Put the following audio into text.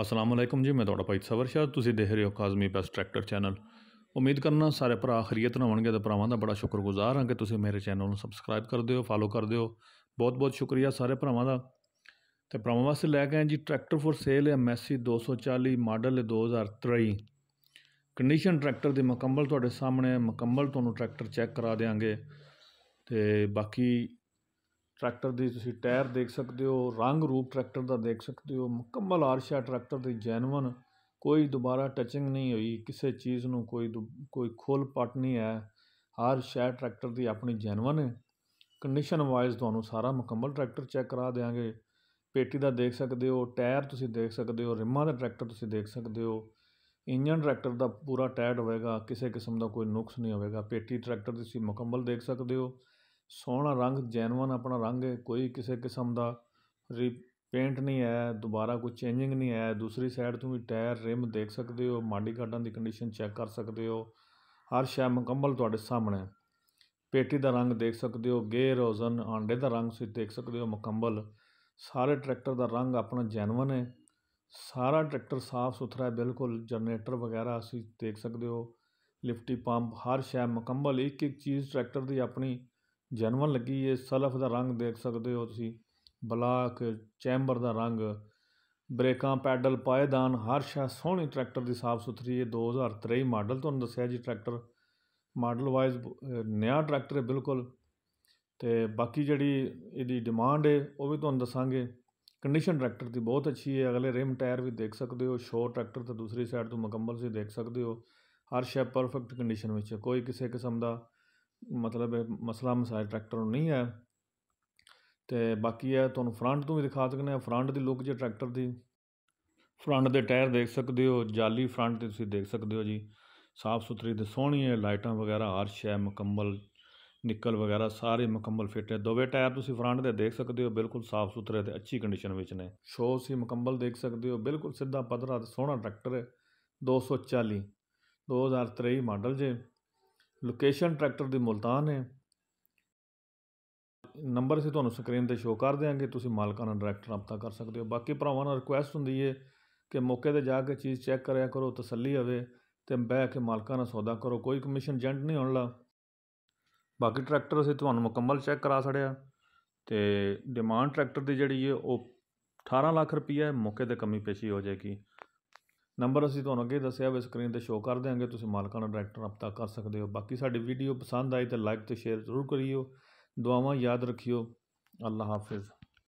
ਅਸਲਾਮ ਅਲੈਕਮ ਜੀ ਮੈਂ ਤੁਹਾਡਾ ਭਾਈ ਸਵਰ ਸ਼ਾਹ ਤੁਸੀਂ ਦੇਖ ਰਹੇ ਹੋ ਕਾਜ਼ਮੀ ਬੈਸਟ ਟਰੈਕਟਰ ਚੈਨਲ ਉਮੀਦ ਕਰਨਾ ਸਾਰੇ ਭਰਾ ਖਰੀਅਤ ਨਾ ਹੋਣਗੇ ਤੇ ਭਰਾਵਾਂ ਦਾ ਬੜਾ ਸ਼ੁਕਰਗੁਜ਼ਾਰ ਹਾਂ ਕਿ ਤੁਸੀਂ ਮੇਰੇ ਚੈਨਲ ਨੂੰ ਸਬਸਕ੍ਰਾਈਬ ਕਰਦੇ ਹੋ ਫਾਲੋ ਕਰਦੇ ਹੋ ਬਹੁਤ-ਬਹੁਤ ਸ਼ੁਕਰੀਆ ਸਾਰੇ ਭਰਾਵਾਂ ਦਾ ਤੇ ਭਰਾਵਾਂ ਵਾਸਤੇ ਲੈ ਕੇ ਆਏ ਜੀ ਟਰੈਕਟਰ ਫॉर ਸੇਲ ਐ ਐਮਐਸਸੀ 240 ਮਾਡਲ 2023 ਕੰਡੀਸ਼ਨ ਟਰੈਕਟਰ ਦੇ ਮੁਕੰਮਲ ਤੁਹਾਡੇ ਸਾਹਮਣੇ ਮੁਕੰਮਲ ਤੁਹਾਨੂੰ ਟਰੈਕਟਰ ਚੈੱਕ ਕਰਾ ਦੇਾਂਗੇ ਤੇ ਬਾਕੀ ਟਰੈਕਟਰ ਦੀ ਤੁਸੀਂ ਟਾਇਰ ਦੇਖ ਸਕਦੇ ਹੋ ਰੰਗ ਰੂਪ ਟਰੈਕਟਰ ਦਾ ਦੇਖ ਸਕਦੇ ਹੋ ਮੁਕੰਮਲ ਆਰਸ਼ਾ ਟਰੈਕਟਰ ਦੀ ਜੈਨੂਨ ਕੋਈ ਦੁਬਾਰਾ ਟਚਿੰਗ ਨਹੀਂ ਹੋਈ ਕਿਸੇ ਚੀਜ਼ ਨੂੰ ਕੋਈ ਕੋਈ ਖੋਲ ਪਟ ਨਹੀਂ ਹੈ ਹਰ ਸ਼ੈ ਟਰੈਕਟਰ ਦੀ ਆਪਣੀ ਜੈਨੂਨ ਹੈ ਕੰਡੀਸ਼ਨ ਵਾਈਜ਼ ਤੁਹਾਨੂੰ ਸਾਰਾ ਮੁਕੰਮਲ ਟਰੈਕਟਰ ਚੈੱਕ ਕਰਾ ਦੇਾਂਗੇ ਪੇਟੀ ਦਾ ਦੇਖ ਸਕਦੇ ਹੋ ਟਾਇਰ ਤੁਸੀਂ ਦੇਖ ਸਕਦੇ ਹੋ ਰਿਮਾਂ ਦਾ ਟਰੈਕਟਰ ਤੁਸੀਂ ਦੇਖ ਸਕਦੇ ਹੋ ਇੰਜਨ ਟਰੈਕਟਰ ਦਾ ਪੂਰਾ ਟਾਇਰ ਹੋਵੇਗਾ ਕਿਸੇ ਕਿਸਮ ਦਾ ਕੋਈ ਨੁਕਸ ਨਹੀਂ ਹੋਵੇਗਾ ਪੇਟੀ ਟਰੈਕਟਰ ਤੁਸੀਂ ਮੁਕੰਮਲ ਦੇਖ ਸਕਦੇ ਹੋ ਸੋਹਣਾ ਰੰਗ ਜੈਨੂਨ ਆਪਣਾ ਰੰਗ ਹੈ ਕੋਈ ਕਿਸੇ ਕਿਸਮ ਦਾ ਰੀਪੇਂਟ ਨਹੀਂ ਹੈ ਦੁਬਾਰਾ ਕੋਈ ਚੇਂਜਿੰਗ ਨਹੀਂ ਹੈ ਦੂਸਰੀ ਸਾਈਡ ਤੋਂ ਵੀ ਟਾਇਰ ਰਿਮ ਦੇਖ ਸਕਦੇ ਹੋ ਮਾਡੀ ਕਾਡਾਂ ਦੀ ਕੰਡੀਸ਼ਨ ਚੈੱਕ ਕਰ ਸਕਦੇ ਹੋ ਹਰ ਸ਼ੈ ਮੁਕੰਮਲ ਤੁਹਾਡੇ ਸਾਹਮਣੇ ਪੇਟੀ ਦਾ ਰੰਗ ਦੇਖ ਸਕਦੇ ਹੋ ਗੇਅਰ ਹੋਜ਼ਨ ਆਂਡੇ ਦਾ ਰੰਗ ਤੁਸੀਂ ਦੇਖ ਸਕਦੇ ਹੋ ਮੁਕੰਮਲ ਸਾਰੇ ਟਰੈਕਟਰ ਦਾ ਰੰਗ ਆਪਣਾ ਜੈਨੂਨ ਹੈ ਸਾਰਾ ਟਰੈਕਟਰ ਸਾਫ਼ ਸੁਥਰਾ ਹੈ ਬਿਲਕੁਲ ਜਨਰੇਟਰ ਵਗੈਰਾ ਅਸੀਂ ਦੇਖ ਸਕਦੇ ਹੋ ਲਿਫਟੀ ਪੰਪ ਹਰ ਸ਼ੈ ਮੁਕੰਮਲ ਇੱਕ ਇੱਕ ਚੀਜ਼ ਟਰੈਕਟਰ ਦੀ ਆਪਣੀ ਜਨਮਨ ਲੱਗੀ ਹੈ ਸਲਫ ਦਾ ਰੰਗ ਦੇਖ ਸਕਦੇ ਹੋ ਤੁਸੀਂ ਬਲਾਕ ਚੈਂਬਰ ਦਾ ਰੰਗ ਬ੍ਰੇਕਾਂ ਪੈਡਲ ਪਾਇਦਾਨ ਹਰ ਸ਼ਾ ਸੋਹਣੀ ਟਰੈਕਟਰ ਦੀ ਸਾਫ ਸੁਥਰੀ ਹੈ 2023 ਮਾਡਲ ਤੁਹਾਨੂੰ ਦੱਸਿਆ ਜੀ ਟਰੈਕਟਰ ਮਾਡਲ ਵਾਈਜ਼ ਨਿਆ ਟਰੈਕਟਰ ਹੈ ਬਿਲਕੁਲ ਤੇ ਬਾਕੀ ਜਿਹੜੀ ਇਹਦੀ ਡਿਮਾਂਡ ਹੈ ਉਹ ਵੀ ਤੁਹਾਨੂੰ ਦੱਸਾਂਗੇ ਕੰਡੀਸ਼ਨ ਟਰੈਕਟਰ ਦੀ ਬਹੁਤ ਅੱਛੀ ਹੈ ਅਗਲੇ ਰਿਮ ਟਾਇਰ ਵੀ ਦੇਖ ਸਕਦੇ ਹੋ ਸ਼ੋਰ ਟਰੈਕਟਰ ਤਾਂ ਦੂਸਰੀ ਸਾਈਡ ਤੋਂ ਮੁਕੰਮਲ ਸੀ ਦੇਖ ਸਕਦੇ ਹੋ ਹਰ ਸ਼ੈ ਪਰਫੈਕਟ ਕੰਡੀਸ਼ਨ ਵਿੱਚ ਹੈ ਕੋਈ ਕਿਸੇ ਕਿਸਮ ਦਾ ਮਤਲਬ ਮਸਲਾ ਮਸਾਇਲ ਟਰੈਕਟਰ ਨੂੰ ਨਹੀਂ ਹੈ ਤੇ ਬਾਕੀ ਹੈ ਤੁਹਾਨੂੰ ਫਰੰਟ ਤੋਂ ਵੀ ਦਿਖਾ ਸਕਦੇ ਆ ਫਰੰਟ ਦੀ ਲੁੱਕ ਜੇ ਟਰੈਕਟਰ ਦੀ ਫਰੰਟ ਦੇ ਟਾਇਰ ਦੇਖ ਸਕਦੇ ਹੋ ਜਾਲੀ ਫਰੰਟ ਤੇ ਤੁਸੀਂ ਦੇਖ ਸਕਦੇ ਹੋ ਜੀ ਸਾਫ ਸੁਥਰੀ ਤੇ ਸੋਹਣੀ ਹੈ ਲਾਈਟਾਂ ਵਗੈਰਾ ਹਰ ਸ਼ੈ ਮੁਕੰਮਲ ਨਿਕਲ ਵਗੈਰਾ ਸਾਰੇ ਮੁਕੰਮਲ ਫਿੱਟ ਹੈ ਦੋਵੇਂ ਟਾਇਰ ਤੁਸੀਂ ਫਰੰਟ ਦੇ ਦੇਖ ਸਕਦੇ ਹੋ ਬਿਲਕੁਲ ਸਾਫ ਸੁਥਰੇ ਤੇ ਅੱਛੀ ਕੰਡੀਸ਼ਨ ਵਿੱਚ ਨੇ ਸ਼ੋ ਸੀ ਮੁਕੰਮਲ ਦੇਖ ਸਕਦੇ ਹੋ ਬਿਲਕੁਲ ਸਿੱਧਾ ਪਧਰਾ ਤੇ ਸੋਹਣਾ ਟਰੈਕਟਰ ਹੈ 240 2023 ਮਾਡਲ ਜੇ ਲੋਕੇਸ਼ਨ ਟਰੈਕਟਰ ਦੀ ਮੁਲਤਾਨ ਹੈ ਨੰਬਰ ਸੇ ਤੁਹਾਨੂੰ ਸਕਰੀਨ ਤੇ ਸ਼ੋ ਕਰ ਦੇਵਾਂਗੇ ਤੁਸੀਂ ਮਾਲਕਾਂ ਨਾਲ ਡਾਇਰੈਕਟ ਰابطਾ ਕਰ ਸਕਦੇ ਹੋ ਬਾਕੀ ਭਰਾਵਾਂ ਨਾਲ ਰਿਕੁਐਸਟ ਹੁੰਦੀ ਹੈ ਕਿ ਮੌਕੇ ਤੇ ਜਾ ਕੇ ਚੀਜ਼ ਚੈੱਕ ਕਰਿਆ ਕਰੋ ਤਸੱਲੀ ਹੋਵੇ ਤੇ ਬਹਿ ਕੇ ਮਾਲਕਾਂ ਨਾਲ ਸੌਦਾ ਕਰੋ ਕੋਈ ਕਮਿਸ਼ਨ ਏਜੰਟ ਨਹੀਂ ਹੋਣ ਲਾ ਬਾਕੀ ਟਰੈਕਟਰ ਅਸੀਂ ਤੁਹਾਨੂੰ ਮੁਕੰਮਲ ਚੈੱਕ ਕਰਾ ਸੜਿਆ ਤੇ ਡਿਮਾਂਡ ਟਰੈਕਟਰ ਦੀ ਜਿਹੜੀ ਹੈ ਉਹ 18 ਲੱਖ ਰੁਪਈਆ ਮੌਕੇ ਤੇ ਕਮੀ ਪੇਸ਼ੀ ਹੋ ਜਾਏਗੀ ਨੰਬਰ ਅਸੀਂ ਤੁਹਾਨੂੰ ਅੱਗੇ ਦੱਸਿਆ ਹੋਇਆ ਸਕਰੀਨ ਤੇ ਸ਼ੋਅ ਕਰ ਦੇਵਾਂਗੇ ਤੁਸੀਂ ਮਾਲਕਾਂ ਨਾਲ ਡਾਇਰੈਕਟ ਰابطਾ ਕਰ ਸਕਦੇ ਹੋ ਬਾਕੀ ਸਾਡੀ ਵੀਡੀਓ ਪਸੰਦ ਆਈ ਤਾਂ ਲਾਈਕ ਤੇ ਸ਼ੇਅਰ ਜ਼ਰੂਰ ਕਰਿਓ ਦੁਆਵਾਂ ਯਾਦ ਰੱਖਿਓ ਅੱਲਾ ਹਾਫਿਜ਼